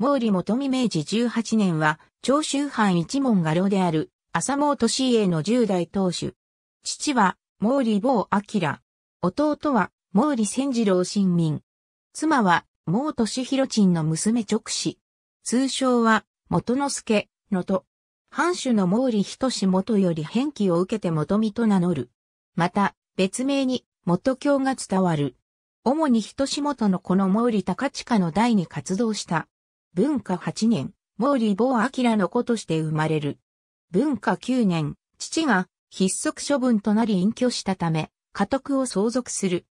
毛利元美明治18年は、長州藩一門画廊である、浅毛利家の10代当主。父は、毛利某明。弟は、毛利千次郎新民。妻は、毛利弘鎮の娘直子。通称は、元之助、のと。藩主の毛利仁元より返記を受けて元美と名乗る。また、別名に、元教が伝わる。主に仁元のこの毛利高近の代に活動した。文化8年、毛利坊明の子として生まれる。文化9年、父が筆則処分となり隠居したため、家督を相続する。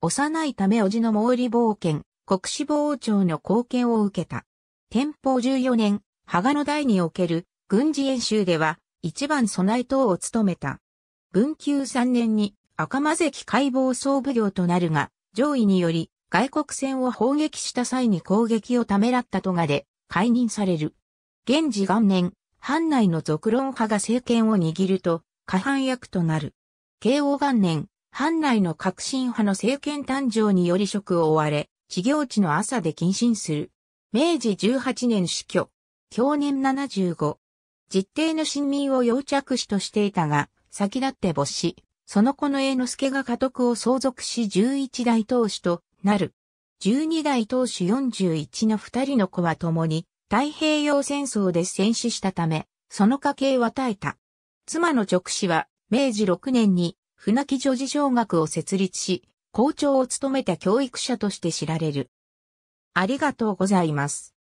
幼いため叔父の毛利坊県、国志坊朝の貢献を受けた。天保14年、羽賀の代における軍事演習では、一番備え等を務めた。文久3年に赤間関解剖総奉行となるが、上位により外国船を砲撃した際に攻撃をためらったトガで解任される。現時元年、藩内の俗論派が政権を握ると、過半役となる。慶応元年、藩内の革新派の政権誕生により職を追われ、事業地の朝で謹慎する。明治18年死去。去年75。実定の新民を要着手としていたが、先立って没し、その子の栄之助が家督を相続し11代当主となる。十二代当主四十一の二人の子は共に太平洋戦争で戦死したため、その家系は耐えた。妻の直子は明治六年に船木女児小学を設立し、校長を務めた教育者として知られる。ありがとうございます。